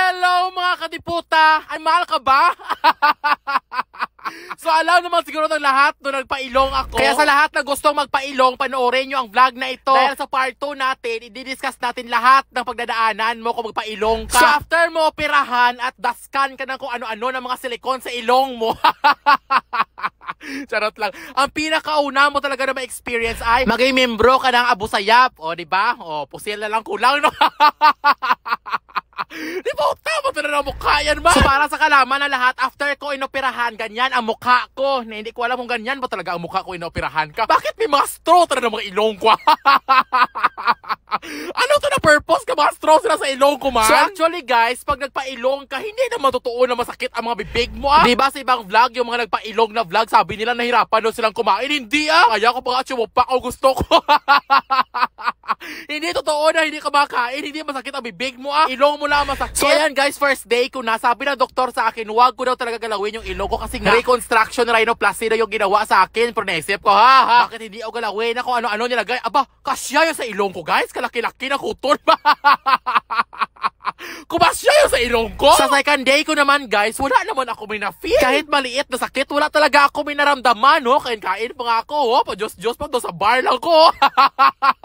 Hello mga kadiputa! Ay, mahal ka ba? so alam naman siguro ng lahat no nagpailong ako. Kaya sa lahat na gustong magpailong, panoorin nyo ang vlog na ito. Dahil sa part 2 natin, i-discuss natin lahat ng pagdadaanan mo kung magpailong ka. So after mo operahan at daskan ka ng kung ano-ano ng mga silikon sa ilong mo. Charot lang. Ang pinakauna mo talaga na ma-experience ay maging membro ka ng Abu Sayap. O, di ba? O, pusil na lang kulang, no? ang mukha yan ba? So para sa kalaman na lahat, after ko inoperahan, ganyan ang mukha ko. Na hindi ko alam kung ganyan ba talaga ang mukha ko inoperahan ka. Bakit may mga straw tara ng mga ilong ko? ano to na purpose ka mga straw sila sa ilong ko man? So actually guys, pag nagpailong ka, hindi na matutuo na masakit ang mga bibig mo ah. Diba sa ibang vlog, yung mga nagpailong na vlog, sabi nila nahirapan daw silang kumain. Hindi ah! Kaya ko pa nga chumopak o gusto ko. hindi totoo na hindi ka makain, hindi masakit ang bibig mo ah. Ilong mo lang masakit. So ayan guys, first day ko na, sabi ng doktor sa akin, huwag ko daw talaga galawin yung ilong ko kasi nga reconstruction rhinoplasty na yung ginawa sa akin. Pero naisip ko, ha ha, bakit hindi ako galawin ako ano-ano nilagay? Aba, kasya yun sa ilong ko guys, kalaki-laki na kuton. Kumasya yun sa ilong ko! Sa second day ko naman, guys, wala naman ako may na-feel. Kahit maliit na sakit, wala talaga ako may naramdaman, no? Kain-kain pa nga ako, oh. Pa-Diyos-Diyos pa doon sa bar lang ko.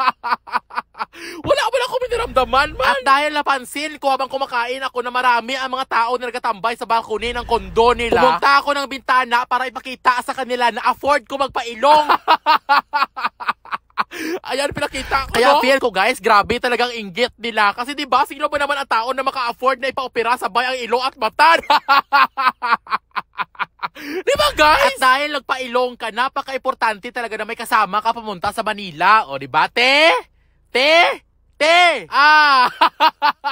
wala wala ako may naramdaman, man. At dahil napansin ko habang kumakain ako na marami ang mga tao na nagatambay sa balkoni ng kondo nila, pumunta ako ng bintana para ipakita sa kanila na afford ko magpailong. Ayan, pinakita ko. Kaya no? feel ko guys, grabe talagang inggit nila. Kasi di ba, sino ba naman ang tao na maka-afford na ipa-opera sabay ang ilo at mata? di ba guys? At dahil nagpa-ilong ka, napaka-importante talaga na may kasama ka pumunta sa Manila. O di ba, te? Te? Te! Ah!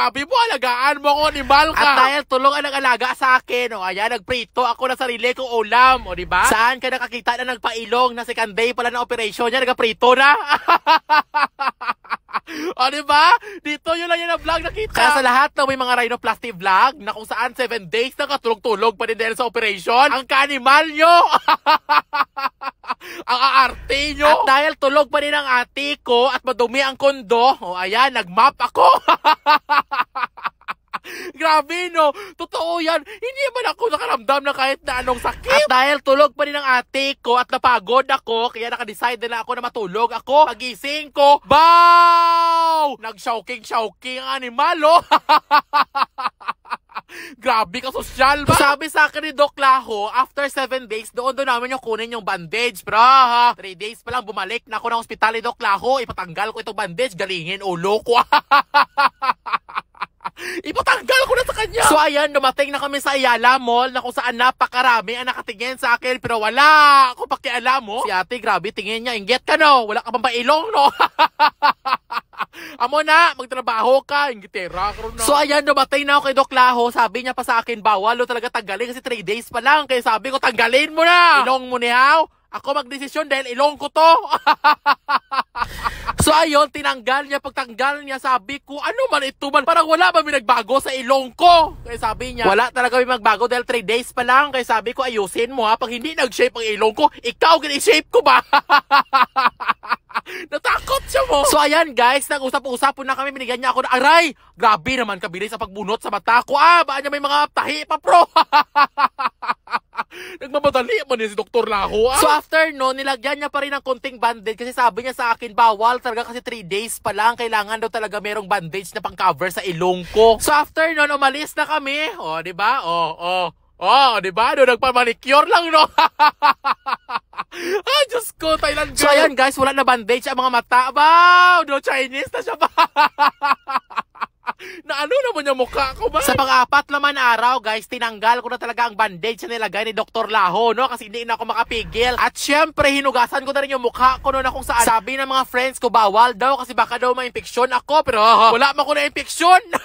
Sabi mo, alagaan mo ko ni ka. At dahil tulong ang alaga sa akin, o ayan, nagprito ako na sarili kong ulam, o diba? Saan ka nakakita na nagpailong na second day pala ng operasyon niya, nagprito na? o, di ba? Dito, yun lang yun ang vlog nakita. Kaya sa lahat na may mga rhinoplasty vlog na kung saan 7 days na katulog-tulog pa din sa operation, ang kanimal nyo! ang aarte nyo! At dahil tulog pa rin ang ate ko at madumi ang kondo, o oh, ayan, nag-map ako! Grabe, no? Totoo yan. Hindi man ako nakaramdam na kahit na anong sakit. At dahil tulog pa rin ang ate ko at napagod ako, kaya nakadecide na ako na matulog ako. Pagising ko, bow! Nag-shouking-shouking ang animal, oh! Grabe ka social ba? Sabi sa akin ni Doc Laho, after 7 days, doon doon namin yung kunin yung bandage, bro. 3 days pa lang bumalik na ako ng ospital ni Doc Laho, ipatanggal ko itong bandage, galingin ulo ko. Ipatanggal ko na sa kanya! So ayan, dumating na kami sa Ayala Mall na kung saan napakarami ang nakatingin sa akin pero wala ako pakialam mo. Oh. Si ate, grabe, tingin niya, inget ka no, wala ka bang pailong no? Amo na, magtrabaho ka, ingitera ka na. So ayan, dumatay na ako kay Doc Laho. Sabi niya pa sa akin, bawal o talaga tanggalin kasi 3 days pa lang. Kaya sabi ko, tanggalin mo na! Ilong mo niyaw, oh. ako magdesisyon dahil ilong ko to. So ayun, tinanggal niya. Pagtanggal niya, sabi ko, ano man ito man, parang wala ba may nagbago sa ilong ko? Kaya sabi niya, wala talaga may magbago dahil 3 days pa lang. Kaya sabi ko, ayusin mo ha, pag hindi nag-shape ang ilong ko, ikaw gani-shape ko ba? Natakot siya mo! So ayan guys, nag-usap-usap po na kami, binigyan niya ako na, aray, grabe naman kabilis sa pagbunot sa mata ko. Ah, baan niya may mga tahi pa pro? Nagmamadali man niya si Dr. Laho. Ah? So after no, nilagyan niya pa rin ng konting bandage kasi sabi niya sa akin, bawal talaga kasi 3 days pa lang. Kailangan daw talaga merong bandage na pang-cover sa ilong ko. So after no, umalis na kami. oh, di ba? oh, Oh. Oh, di ba? No, nagpamanicure lang, no? Ay, Diyos ko, Thailand girl. So, ayan, guys, wala na bandage ang mga mata. Wow, no Chinese na siya ba? na ano naman yung mukha ko ba? Sa pang-apat naman araw, guys, tinanggal ko na talaga ang bandage na nilagay ni Dr. Laho, no? Kasi hindi na ako makapigil. At syempre, hinugasan ko na rin yung mukha ko noon kung saan sabi ng mga friends ko bawal daw kasi baka daw may impeksyon ako. Pero wala man ko na impeksyon.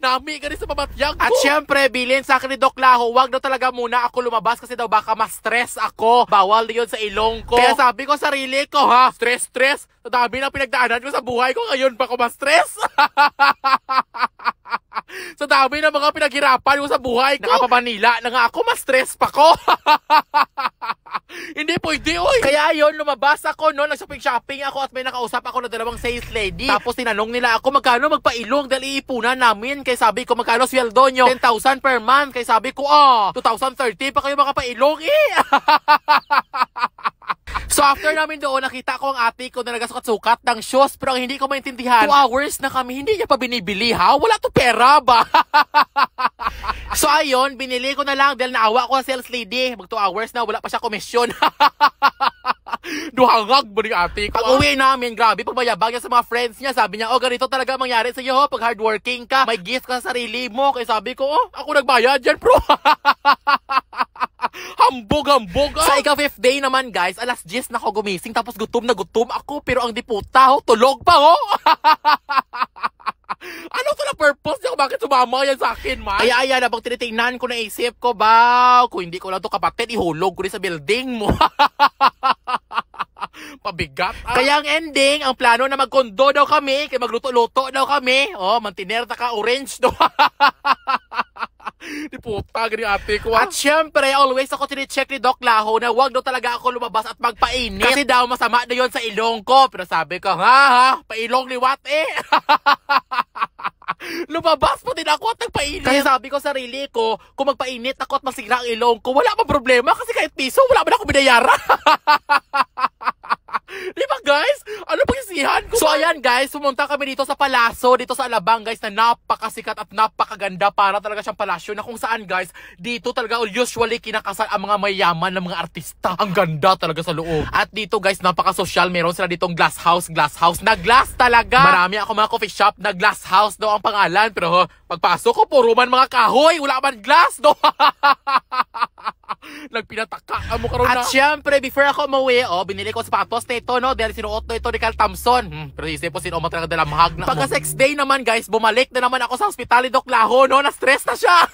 Nami ka rin sa mamatyang ko. At syempre, bilhin sa akin ni Doc Laho, wag daw talaga muna ako lumabas kasi daw baka ma-stress ako. Bawal yun sa ilong ko. Kaya sabi ko sarili ko ha, stress, stress. Dami na pinagdaanan ko sa buhay ko, ngayon pa ako ma-stress. sa dami ng mga pinaghirapan ko sa buhay ko. Nakapamanila na nga ako, mas stress pa ko. Hindi pwede, oy. Kaya yon lumabas ako, no, nag-shopping-shopping ako at may nakausap ako na dalawang sales lady. Tapos tinanong nila ako magkano magpailong dahil iipunan namin. Kaya sabi ko, magkano sweldo nyo? 10,000 per month. Kaya sabi ko, ah, oh, 2030 pa kayo makapailong, eh. So after namin doon, nakita ko ang ate ko na nagasukat-sukat ng shoes pero hindi ko maintindihan, 2 hours na kami, hindi niya pa binibili ha? Wala to pera ba? so ayun, binili ko na lang dahil naawa ko sa sales lady. Mag 2 hours na, wala pa siya komisyon. Duhangag ba ni ate ko? Pag uwi namin, grabe, pag mayabag niya sa mga friends niya, sabi niya, oh, ganito talaga mangyari sa iyo, pag hardworking ka, may gift ka sa sarili mo. Kaya sabi ko, oh, ako nagbayad yan, bro. Hambog-hambog ah! Sa ika-fifth day naman guys, alas 10 na ako gumising tapos gutom na gutom ako pero ang diputa ho, oh, tulog pa ho! Oh. ano to purpose niya? Bakit sumama yan sa akin, man? Kaya ayan, abang tinitingnan ko, isip ko, ba, kung hindi ko lang to kapatid, ihulog ko rin sa building mo. Pabigat. Ah. Kaya ang ending, ang plano na magkondo daw kami, kaya magluto-luto daw kami. Oh, mantinerta ka, orange daw. Di puta, ganyan ate ko. Ah. At syempre, always ako tinicheck ni Doc Laho na wag daw talaga ako lumabas at magpainit. Kasi daw masama na yon sa ilong ko. Pero sabi ko, ha ha, pailong liwat eh. lumabas pa din ako at nagpainit. Kasi sabi ko sarili ko, kung magpainit ako at masira ang ilong ko, wala pa problema kasi kahit piso, wala man ako binayara. yan. ko. so ayan guys, pumunta kami dito sa palaso, dito sa Alabang guys, na napakasikat at napakaganda para talaga siyang palasyo na kung saan guys, dito talaga usually kinakasal ang mga mayaman ng mga artista. Ang ganda talaga sa loob. At dito guys, napaka-social. Meron sila ditong glass house, glass house na glass talaga. Marami ako mga coffee shop na glass house daw ang pangalan. Pero Pagpasok ko, puro man mga kahoy, wala man glass, no? Nagpinataka mo karon na. At syempre, before ako mauwi, oh, binili ko sapatos na ito, no? Dahil sinuot na ito ni Carl Thompson. Hmm, pero isip po, sinuot talaga dalamhag na. Pagka sex day naman, guys, bumalik na naman ako sa hospital ni Doc Laho, no? Na-stress na siya.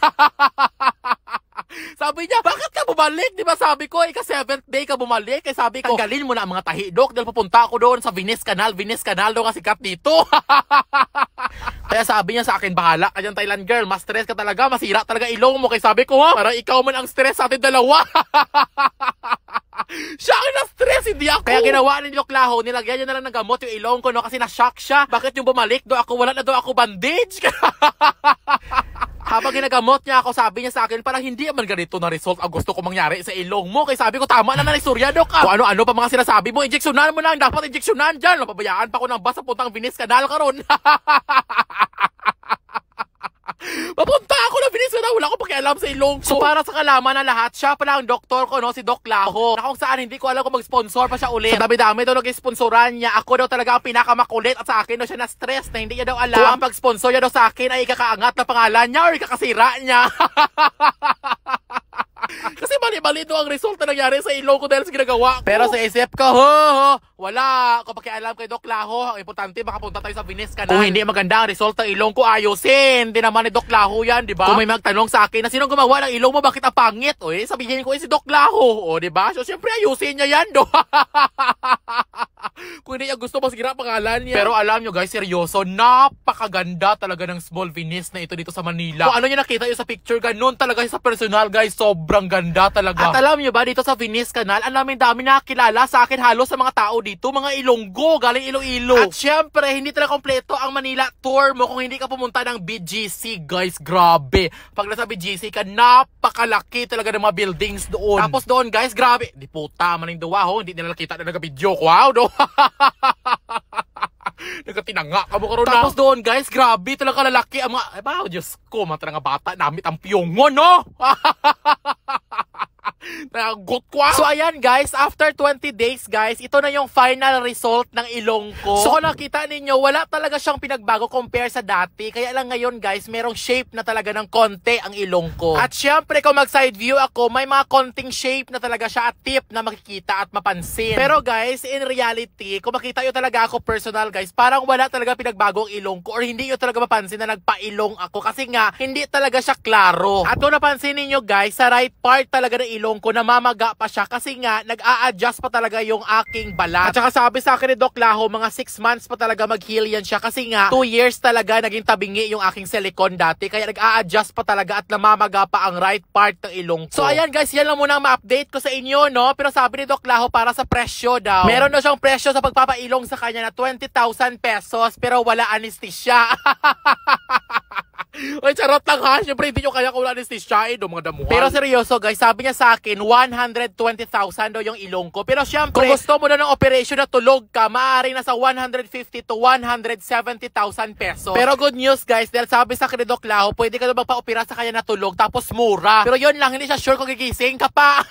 sabi niya, bakit ka bumalik? Di ba sabi ko, ika-seventh eh, day ka bumalik. Kaya eh, sabi ko, tanggalin mo na ang mga tahi, Dok. Dahil pupunta ako doon sa Venice Canal. Venice Canal doon kasi kap dito. Kaya sabi niya sa akin, bahala ka dyan Thailand girl. Mas stress ka talaga. Masira talaga ilong mo. Kaya sabi ko, ha? Parang ikaw man ang stress sa atin dalawa. siya ang na-stress, hindi ako. Kaya ginawa ni Loklaho, nilagyan niya na lang ng gamot yung ilong ko, no? Kasi na-shock siya. Bakit yung bumalik do ako? Wala na do ako bandage. Habang ginagamot niya ako, sabi niya sa akin, parang hindi man ganito na result ang gusto ko mangyari sa ilong mo. Kaya sabi ko, tama na na nagsurya, Dok. Kung ano-ano pa mga sinasabi mo, injeksyonan mo lang. Dapat injeksyonan dyan. Napabayaan pa ko ng basa puntang Venice Canal karon. Mapunta ako na bilis na wala akong pakialam sa ilong ko. So para sa kalaman na lahat, siya pala ang doktor ko, no? Si Doc Laho. Na kung saan hindi ko alam kung mag-sponsor pa siya ulit. Sa dami-dami daw nag-sponsoran niya. Ako daw talaga ang pinakamakulit at sa akin daw siya na-stress na hindi niya daw alam. Kung ang pag-sponsor niya daw sa akin ay ikakaangat na pangalan niya or ikakasira niya. Kasi mali-mali daw ang resulta nangyari sa ilong ko dahil sa ginagawa ko. Pero sa isip ko, ho, ho, wala, kapag alam kay Doc Laho, ang importante makapunta tayo sa Venice Kanan. Kung hindi maganda ang resulta, ilong ko ayusin. Hindi naman ni Doc Laho yan, di ba? Kung may magtanong sa akin na sino gumawa ng ilong mo, bakit ang pangit? O, eh, sabihin ko eh si Doc Laho. O, di ba? So, syempre, ayusin niya yan, do. Kung hindi niya gusto, masira pangalan niya. Pero alam nyo guys, seryoso, napakaganda talaga ng small Venice na ito dito sa Manila. Kung ano nyo nakita yung sa picture, ganun talaga sa personal guys, sobrang ganda talaga. At alam nyo ba, dito sa Venice Canal, ang namin dami nakakilala sa akin halos sa mga tao dito dito, mga Ilonggo, galing Iloilo. At syempre, hindi talaga kompleto ang Manila tour mo kung hindi ka pumunta ng BGC, guys. Grabe. Pag nasa BGC ka, napakalaki talaga ng mga buildings doon. Tapos doon, guys, grabe. Di puta, maning duwa ho. Hindi nila nakita na nag-video. Wow, do. Nagkatinanga ka mo karoon Tapos doon guys, grabe talaga lalaki ang mga, ay ba, Diyos ko, mga nga bata, namit ang piyongon, no? Nagot ko. Ah. So ayan guys, after 20 days guys, ito na yung final result ng ilong ko. So kung nakita ninyo, wala talaga siyang pinagbago compare sa dati. Kaya lang ngayon guys, merong shape na talaga ng konti ang ilong ko. At syempre kung mag side view ako, may mga konting shape na talaga siya at tip na makikita at mapansin. Pero guys, in reality, kung makita nyo talaga ako personal guys, parang wala talaga pinagbago ang ilong ko or hindi nyo talaga mapansin na nagpa-ilong ako kasi nga, hindi talaga siya klaro. At kung napansin ninyo guys, sa right part talaga ng ilong taong ko namamaga pa siya kasi nga nag-a-adjust pa talaga yung aking balat. At saka sabi sa akin ni Doc Laho, mga 6 months pa talaga mag-heal yan siya kasi nga 2 years talaga naging tabingi yung aking silicone dati kaya nag-a-adjust pa talaga at namamaga pa ang right part ng ilong ko. So ayan guys, yan lang muna ang ma-update ko sa inyo no. Pero sabi ni Doc Laho para sa presyo daw. Meron na siyang presyo sa pagpapailong sa kanya na 20,000 pesos pero wala anesthesia. Ay, charot lang ha. Siyempre, hindi nyo kaya kung anesthesiain o mga damuhan. Pero seryoso guys, sabi niya sa akin, 120,000 daw yung ilong ko. Pero siyempre, kung gusto mo na ng operation na tulog ka, maaari na sa 150 to 170,000 pesos. Pero good news guys, dahil sabi sa akin ni pwede ka na magpa-opera sa kanya na tulog, tapos mura. Pero yun lang, hindi siya sure kung gigising ka pa.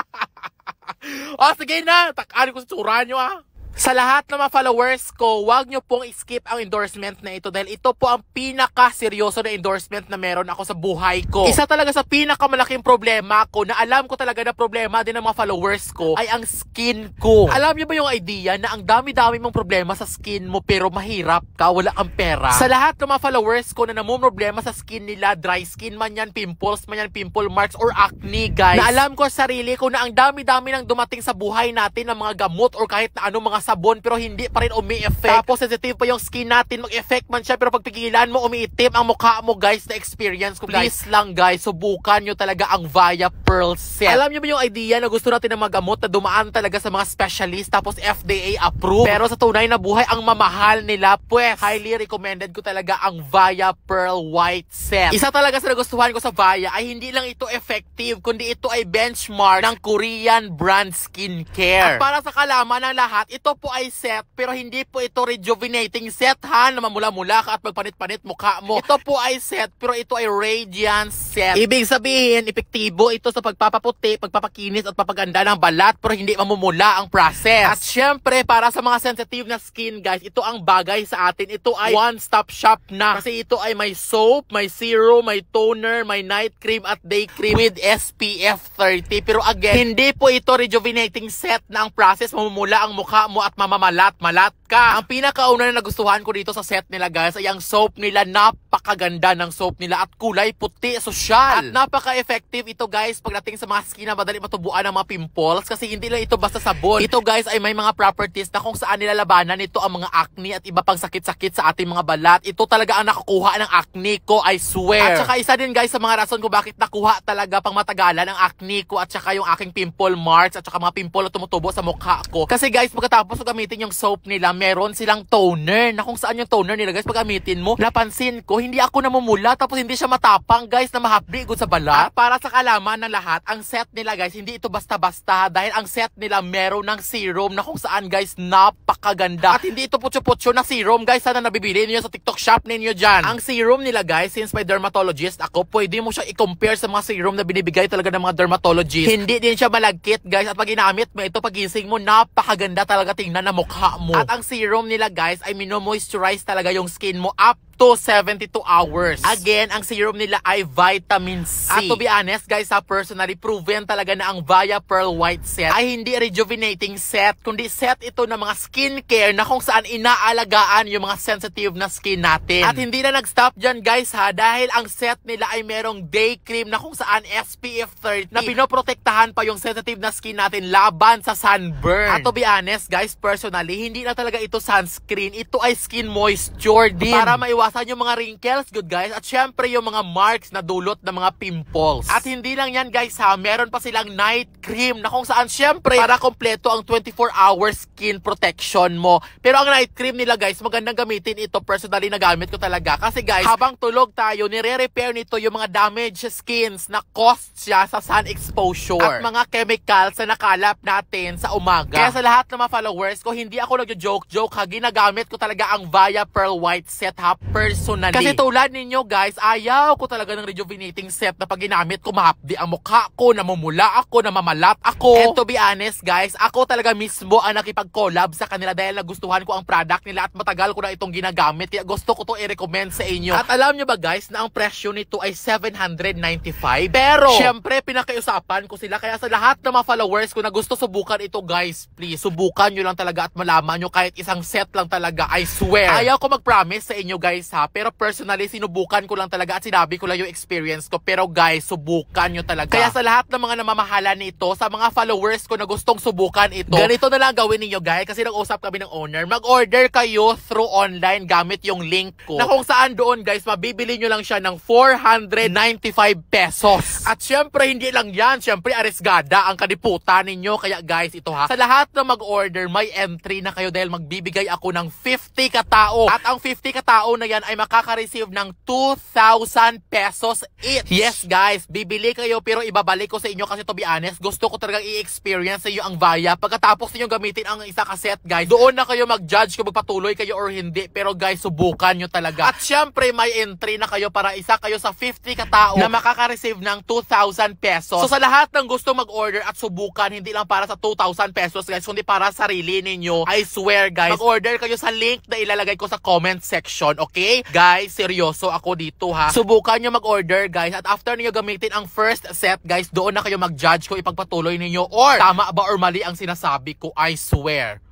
o, oh, sige na. Takaan ko sa tsura nyo ah. Sa lahat ng mga followers ko, wag nyo pong skip ang endorsement na ito dahil ito po ang pinaka-seryoso na endorsement na meron ako sa buhay ko. Isa talaga sa pinaka-malaking problema ko na alam ko talaga na problema din ng mga followers ko ay ang skin ko. Alam nyo ba yung idea na ang dami-dami mong problema sa skin mo pero mahirap ka, wala kang pera? Sa lahat ng mga followers ko na problema sa skin nila, dry skin man yan, pimples man yan, pimple marks or acne guys, na alam ko sa sarili ko na ang dami-dami nang dumating sa buhay natin ng mga gamot or kahit na ano mga sabon pero hindi pa rin umi-effect. Tapos sensitive pa yung skin natin, mag-effect man siya pero pag pigilan mo, umiitim ang mukha mo guys na experience ko guys. Please lang guys, subukan nyo talaga ang Via Pearl Set. Alam nyo ba yung idea na gusto natin ng magamot na dumaan talaga sa mga specialist tapos FDA approved. Pero sa tunay na buhay, ang mamahal nila pues. Highly recommended ko talaga ang Via Pearl White Set. Isa talaga sa nagustuhan ko sa Via ay hindi lang ito effective kundi ito ay benchmark ng Korean brand skincare. At para sa kalaman ng lahat, ito po ay set pero hindi po ito rejuvenating set ha na mamula-mula ka at magpanit-panit mukha mo. Ito po ay set pero ito ay radiant set. Ibig sabihin, epektibo ito sa pagpapaputi, pagpapakinis at papaganda ng balat pero hindi mamumula ang process. At syempre, para sa mga sensitive na skin guys, ito ang bagay sa atin. Ito ay one-stop shop na kasi ito ay may soap, may serum, may toner, may night cream at day cream with SPF 30. Pero again, hindi po ito rejuvenating set na ang process mamumula ang mukha mo at mamamalat-malat ka. Ang pinakauna na nagustuhan ko dito sa set nila guys ay ang soap nila. Napakaganda ng soap nila at kulay puti, sosyal. At napaka-effective ito guys pagdating sa mga skin na madali matubuan ng mga pimples kasi hindi lang ito basta sabon. Ito guys ay may mga properties na kung saan nilalabanan ito ang mga acne at iba pang sakit-sakit sa ating mga balat. Ito talaga ang nakakuha ng acne ko, I swear. At saka isa din guys sa mga rason ko bakit nakuha talaga pang matagalan ang acne ko at saka yung aking pimple marks at saka mga pimple na tumutubo sa mukha ko. Kasi guys, pagkatapos tapos gamitin yung soap nila, meron silang toner na kung saan yung toner nila guys, pag gamitin mo, napansin ko, hindi ako namumula tapos hindi siya matapang guys na mahapdi good sa bala. At para sa kalaman ng lahat, ang set nila guys, hindi ito basta-basta dahil ang set nila meron ng serum na kung saan guys, napakaganda. At hindi ito putyo-putyo na serum guys, sana nabibili niyo sa TikTok shop ninyo dyan. Ang serum nila guys, since my dermatologist ako, pwede mo siya i-compare sa mga serum na binibigay talaga ng mga dermatologist. Hindi din siya malagkit guys at pag inamit mo ito pagising mo, napakaganda talaga tingnan na mukha mo. At ang serum nila guys ay mino-moisturize talaga yung skin mo up to 72 hours. Again, ang serum nila ay vitamin C. At to be honest, guys, ha, personally, proven talaga na ang Via Pearl White set ay hindi rejuvenating set, kundi set ito ng mga skincare na kung saan inaalagaan yung mga sensitive na skin natin. At hindi na nag-stop dyan, guys, ha, dahil ang set nila ay merong day cream na kung saan SPF 30 na pinoprotektahan pa yung sensitive na skin natin laban sa sunburn. At to be honest, guys, personally, hindi na talaga ito sunscreen. Ito ay skin moisture din. Para maiwasan maiwasan yung mga wrinkles, good guys. At syempre yung mga marks na dulot ng mga pimples. At hindi lang yan guys ha, meron pa silang night cream na kung saan syempre para kompleto ang 24 hour skin protection mo. Pero ang night cream nila guys, magandang gamitin ito. Personally, nagamit ko talaga. Kasi guys, habang tulog tayo, nire-repair nito yung mga damaged skins na cost siya sa sun exposure. At mga chemicals na nakalap natin sa umaga. Kaya sa lahat ng mga followers ko, hindi ako nagjo-joke-joke ha. Ginagamit ko talaga ang Via Pearl White Set ha personally. Kasi tulad ninyo guys, ayaw ko talaga ng rejuvenating set na pag ginamit ko mahapdi ang mukha ko, namumula ako, namamalat ako. And to be honest guys, ako talaga mismo ang nakipag-collab sa kanila dahil nagustuhan ko ang product nila at matagal ko na itong ginagamit. Kaya gusto ko to i-recommend sa inyo. At alam nyo ba guys na ang presyo nito ay 795. Pero, syempre pinakiusapan ko sila kaya sa lahat ng mga followers ko na gusto subukan ito guys, please subukan nyo lang talaga at malaman nyo kahit isang set lang talaga. I swear. Ayaw ko mag-promise sa inyo guys guys ha. Pero personally, sinubukan ko lang talaga at sinabi ko lang yung experience ko. Pero guys, subukan nyo talaga. Kaya sa lahat ng mga namamahala nito, sa mga followers ko na gustong subukan ito, ganito na lang gawin niyo guys. Kasi nag-usap kami ng owner. Mag-order kayo through online gamit yung link ko. Na kung saan doon guys, mabibili nyo lang siya ng 495 pesos. At syempre, hindi lang yan. Syempre, arisgada ang kadiputan ninyo. Kaya guys, ito ha. Sa lahat na mag-order, may entry na kayo dahil magbibigay ako ng 50 katao. At ang 50 katao na yan yan ay makaka-receive ng 2,000 pesos each. Yes guys, bibili kayo pero ibabalik ko sa inyo kasi to be honest, gusto ko talagang i-experience sa inyo ang Vaya. Pagkatapos niyo gamitin ang isa kaset guys, doon na kayo mag-judge kung magpatuloy kayo or hindi. Pero guys, subukan nyo talaga. At syempre, may entry na kayo para isa kayo sa 50 katao na makaka-receive ng 2,000 pesos. So sa lahat ng gusto mag-order at subukan, hindi lang para sa 2,000 pesos guys, kundi para sa sarili ninyo. I swear guys, mag-order kayo sa link na ilalagay ko sa comment section, okay? okay? Guys, seryoso ako dito ha. Subukan nyo mag-order guys at after niyo gamitin ang first set guys, doon na kayo mag-judge ko ipagpatuloy niyo or tama ba or mali ang sinasabi ko, I swear.